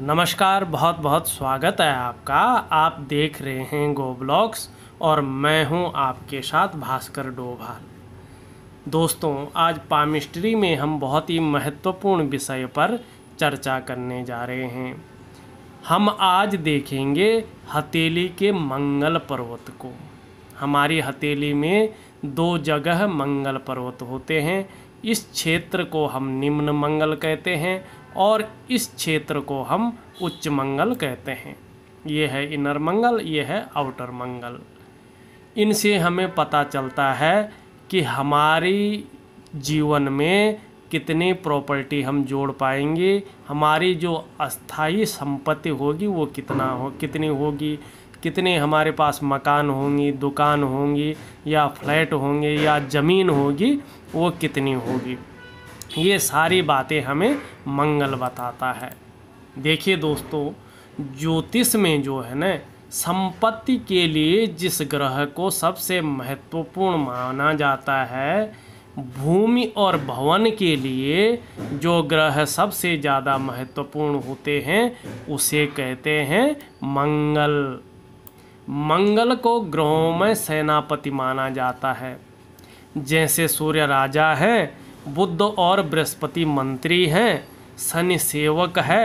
नमस्कार बहुत बहुत स्वागत है आपका आप देख रहे हैं गो ब्लॉग्स और मैं हूं आपके साथ भास्कर डोभाल दोस्तों आज पामिस्ट्री में हम बहुत ही महत्वपूर्ण विषय पर चर्चा करने जा रहे हैं हम आज देखेंगे हथेली के मंगल पर्वत को हमारी हथेली में दो जगह मंगल पर्वत होते हैं इस क्षेत्र को हम निम्न मंगल कहते हैं और इस क्षेत्र को हम उच्च मंगल कहते हैं ये है इनर मंगल ये है आउटर मंगल इनसे हमें पता चलता है कि हमारी जीवन में कितनी प्रॉपर्टी हम जोड़ पाएंगे हमारी जो अस्थाई संपत्ति होगी वो कितना हो कितनी होगी कितने हमारे पास मकान होंगी दुकान होंगी या फ्लैट होंगे या ज़मीन होगी वो कितनी होगी ये सारी बातें हमें मंगल बताता है देखिए दोस्तों ज्योतिष में जो है ना संपत्ति के लिए जिस ग्रह को सबसे महत्वपूर्ण माना जाता है भूमि और भवन के लिए जो ग्रह सबसे ज़्यादा महत्वपूर्ण होते हैं उसे कहते हैं मंगल मंगल को ग्रहों में सेनापति माना जाता है जैसे सूर्य राजा है बुद्ध और बृहस्पति मंत्री हैं शनि सेवक है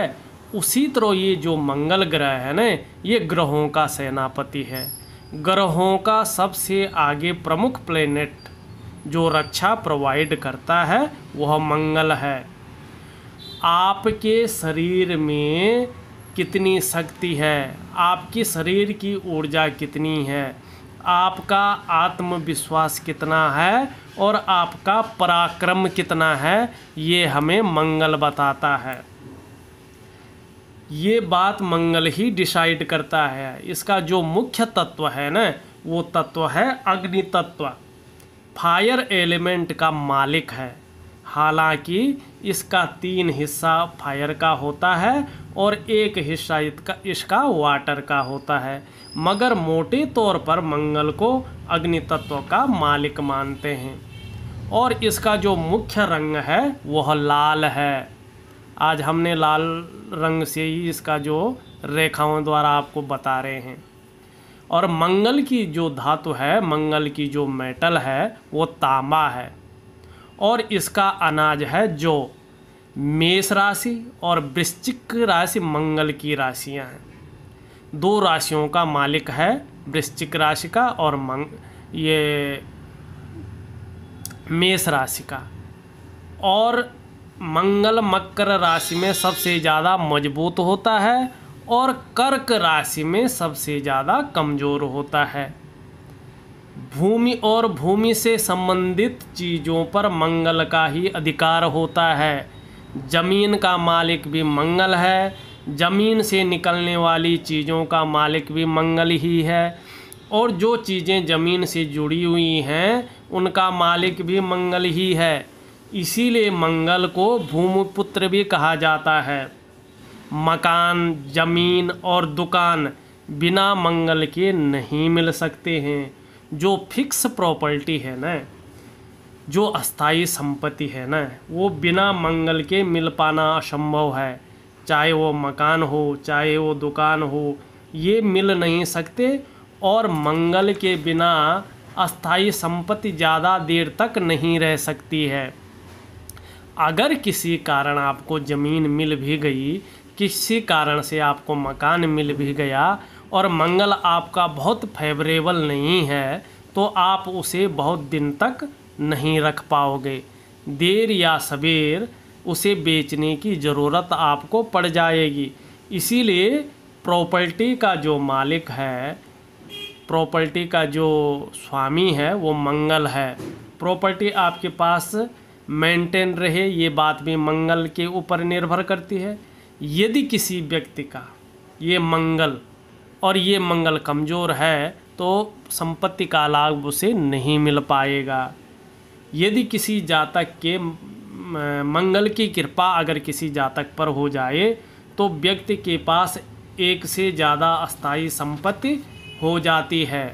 उसी तरह ये जो मंगल ग्रह है ना ये ग्रहों का सेनापति है ग्रहों का सबसे आगे प्रमुख प्लेनेट जो रक्षा प्रोवाइड करता है वह मंगल है आपके शरीर में कितनी शक्ति है आपके शरीर की ऊर्जा कितनी है आपका आत्मविश्वास कितना है और आपका पराक्रम कितना है ये हमें मंगल बताता है ये बात मंगल ही डिसाइड करता है इसका जो मुख्य तत्व है ना वो तत्व है अग्नि तत्व फायर एलिमेंट का मालिक है हालांकि इसका तीन हिस्सा फायर का होता है और एक हिस्सा इसका इसका वाटर का होता है मगर मोटे तौर पर मंगल को अग्नि तत्व का मालिक मानते हैं और इसका जो मुख्य रंग है वह लाल है आज हमने लाल रंग से ही इसका जो रेखाओं द्वारा आपको बता रहे हैं और मंगल की जो धातु है मंगल की जो मेटल है वो तांबा है और इसका अनाज है जो मेष राशि और वृश्चिक राशि मंगल की राशियां हैं दो राशियों का मालिक है वृश्चिक राशि का और मंग ये मेष राशि का और मंगल मकर राशि में सबसे ज़्यादा मजबूत होता है और कर्क राशि में सबसे ज़्यादा कमज़ोर होता है भूमि और भूमि से संबंधित चीज़ों पर मंगल का ही अधिकार होता है ज़मीन का मालिक भी मंगल है ज़मीन से निकलने वाली चीज़ों का मालिक भी मंगल ही है और जो चीज़ें ज़मीन से जुड़ी हुई हैं उनका मालिक भी मंगल ही है इसीलिए मंगल को भूमिपुत्र भी कहा जाता है मकान ज़मीन और दुकान बिना मंगल के नहीं मिल सकते हैं जो फिक्स प्रॉपर्टी है ना जो अस्थाई संपत्ति है ना वो बिना मंगल के मिल पाना असंभव है चाहे वो मकान हो चाहे वो दुकान हो ये मिल नहीं सकते और मंगल के बिना अस्थाई संपत्ति ज़्यादा देर तक नहीं रह सकती है अगर किसी कारण आपको ज़मीन मिल भी गई किसी कारण से आपको मकान मिल भी गया और मंगल आपका बहुत फेवरेबल नहीं है तो आप उसे बहुत दिन तक नहीं रख पाओगे देर या सवेर उसे बेचने की ज़रूरत आपको पड़ जाएगी इसीलिए प्रॉपर्टी का जो मालिक है प्रॉपर्टी का जो स्वामी है वो मंगल है प्रॉपर्टी आपके पास मेंटेन रहे ये बात भी मंगल के ऊपर निर्भर करती है यदि किसी व्यक्ति का ये मंगल और ये मंगल कमज़ोर है तो संपत्ति का लाभ उसे नहीं मिल पाएगा यदि किसी जातक के मंगल की कृपा अगर किसी जातक पर हो जाए तो व्यक्ति के पास एक से ज़्यादा अस्थाई संपत्ति हो जाती है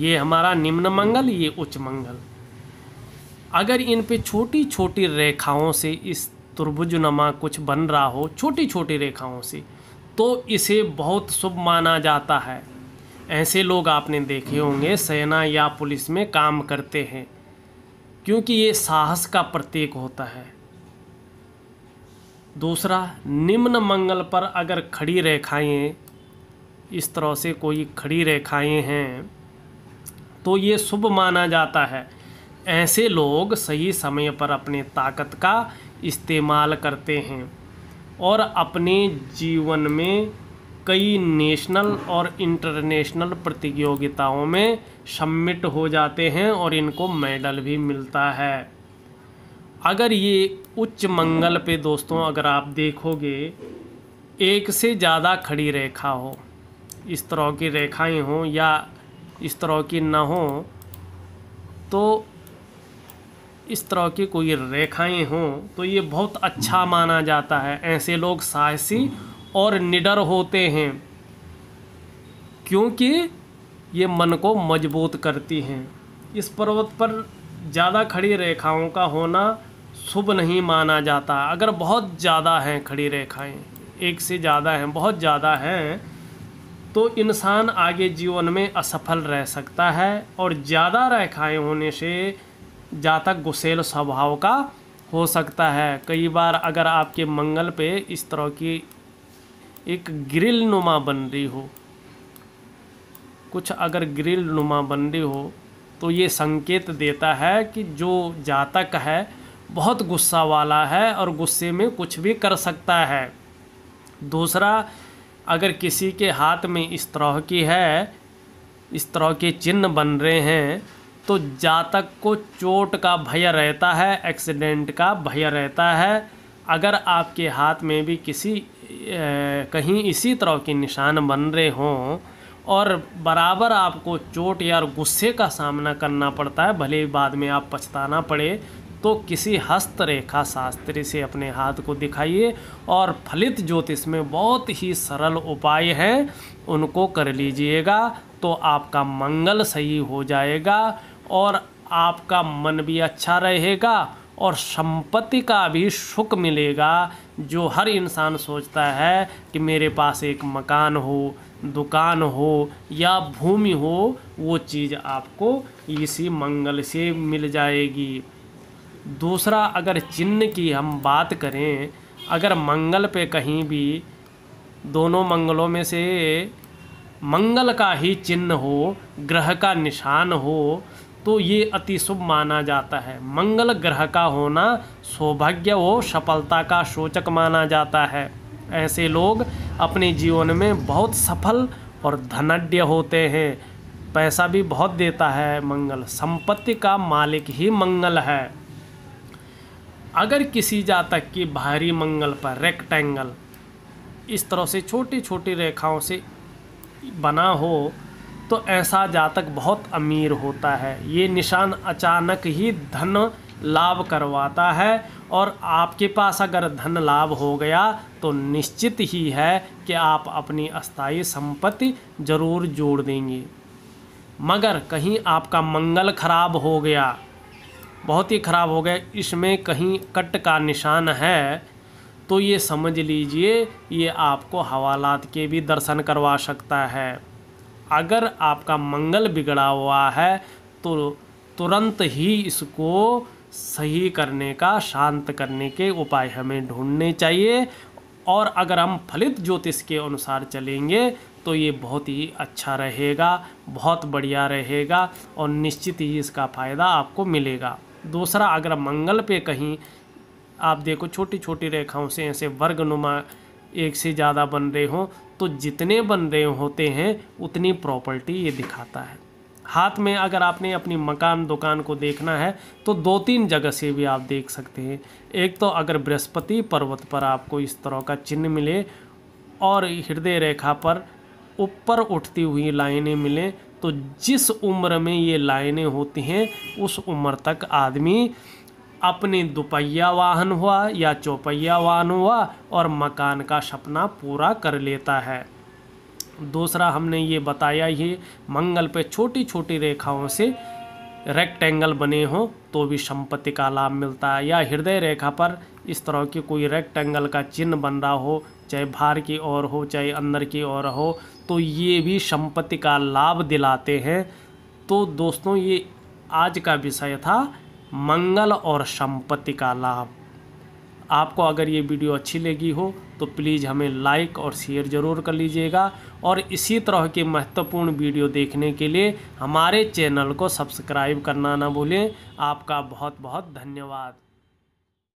ये हमारा निम्न मंगल ये उच्च मंगल अगर इन पे छोटी छोटी रेखाओं से इस त्रिभुजनमा कुछ बन रहा हो छोटी छोटी रेखाओं से तो इसे बहुत शुभ माना जाता है ऐसे लोग आपने देखे होंगे सेना या पुलिस में काम करते हैं क्योंकि ये साहस का प्रतीक होता है दूसरा निम्न मंगल पर अगर खड़ी रेखाएं इस तरह से कोई खड़ी रेखाएं हैं तो ये शुभ माना जाता है ऐसे लोग सही समय पर अपने ताकत का इस्तेमाल करते हैं और अपने जीवन में कई नेशनल और इंटरनेशनल प्रतियोगिताओं में सम्मिट हो जाते हैं और इनको मेडल भी मिलता है अगर ये उच्च मंगल पे दोस्तों अगर आप देखोगे एक से ज़्यादा खड़ी रेखा हो इस तरह की रेखाएं हों या इस तरह की ना हो तो इस तरह की कोई रेखाएं हों तो ये बहुत अच्छा माना जाता है ऐसे लोग साहसी और निडर होते हैं क्योंकि ये मन को मजबूत करती हैं इस पर्वत पर ज़्यादा खड़ी रेखाओं का होना शुभ नहीं माना जाता अगर बहुत ज़्यादा हैं खड़ी रेखाएं एक से ज़्यादा हैं बहुत ज़्यादा हैं तो इंसान आगे जीवन में असफल रह सकता है और ज़्यादा रेखाएं होने से जातक गुसेल स्वभाव का हो सकता है कई बार अगर आपके मंगल पे इस तरह की एक ग्रिल नुमा बन रही हो कुछ अगर ग्रिल नुमा बन रही हो तो ये संकेत देता है कि जो जातक है बहुत गुस्सा वाला है और गुस्से में कुछ भी कर सकता है दूसरा अगर किसी के हाथ में इस तरह की है इस तरह के चिन्ह बन रहे हैं तो जातक को चोट का भय रहता है एक्सीडेंट का भय रहता है अगर आपके हाथ में भी किसी कहीं इसी तरह के निशान बन रहे हों और बराबर आपको चोट या गुस्से का सामना करना पड़ता है भले ही बाद में आप पछताना पड़े तो किसी हस्तरेखा शास्त्री से अपने हाथ को दिखाइए और फलित ज्योतिष में बहुत ही सरल उपाय हैं उनको कर लीजिएगा तो आपका मंगल सही हो जाएगा और आपका मन भी अच्छा रहेगा और संपत्ति का भी सुख मिलेगा जो हर इंसान सोचता है कि मेरे पास एक मकान हो दुकान हो या भूमि हो वो चीज़ आपको इसी मंगल से मिल जाएगी दूसरा अगर चिन्ह की हम बात करें अगर मंगल पे कहीं भी दोनों मंगलों में से मंगल का ही चिन्ह हो ग्रह का निशान हो तो ये अति शुभ माना जाता है मंगल ग्रह का होना सौभाग्य व सफलता का सूचक माना जाता है ऐसे लोग अपने जीवन में बहुत सफल और धनाढ्य होते हैं पैसा भी बहुत देता है मंगल संपत्ति का मालिक ही मंगल है अगर किसी जातक की बाहरी मंगल पर रेक्टेंगल इस तरह से छोटी छोटी रेखाओं से बना हो तो ऐसा जातक बहुत अमीर होता है ये निशान अचानक ही धन लाभ करवाता है और आपके पास अगर धन लाभ हो गया तो निश्चित ही है कि आप अपनी अस्थाई संपत्ति जरूर जोड़ देंगे मगर कहीं आपका मंगल खराब हो गया बहुत ही ख़राब हो गया इसमें कहीं कट का निशान है तो ये समझ लीजिए ये आपको हवालात के भी दर्शन करवा सकता है अगर आपका मंगल बिगड़ा हुआ है तो तुरंत ही इसको सही करने का शांत करने के उपाय हमें ढूंढने चाहिए और अगर हम फलित ज्योतिष के अनुसार चलेंगे तो ये बहुत ही अच्छा रहेगा बहुत बढ़िया रहेगा और निश्चित ही इसका फ़ायदा आपको मिलेगा दूसरा अगर मंगल पे कहीं आप देखो छोटी छोटी रेखाओं से ऐसे वर्गनुमा एक से ज़्यादा बन रहे हों तो जितने बन रहे होते हैं उतनी प्रॉपर्टी ये दिखाता है हाथ में अगर आपने अपनी मकान दुकान को देखना है तो दो तीन जगह से भी आप देख सकते हैं एक तो अगर बृहस्पति पर्वत पर आपको इस तरह का चिन्ह मिले और हृदय रेखा पर ऊपर उठती हुई लाइनें मिलें तो जिस उम्र में ये लाइनें होती हैं उस उम्र तक आदमी अपने दोपहिया वाहन हुआ या चौपहिया वाहन हुआ और मकान का सपना पूरा कर लेता है दूसरा हमने ये बताया ही मंगल पे छोटी छोटी रेखाओं से रेक्टेंगल बने हों तो भी संपत्ति का लाभ मिलता है या हृदय रेखा पर इस तरह की कोई रेक्टेंगल का चिन्ह बन रहा हो चाहे बाहर की ओर हो चाहे अंदर की ओर हो तो ये भी संपत्ति का लाभ दिलाते हैं तो दोस्तों ये आज का विषय था मंगल और संपत्ति का लाभ आपको अगर ये वीडियो अच्छी लगी हो तो प्लीज़ हमें लाइक और शेयर ज़रूर कर लीजिएगा और इसी तरह के महत्वपूर्ण वीडियो देखने के लिए हमारे चैनल को सब्सक्राइब करना ना भूलें आपका बहुत बहुत धन्यवाद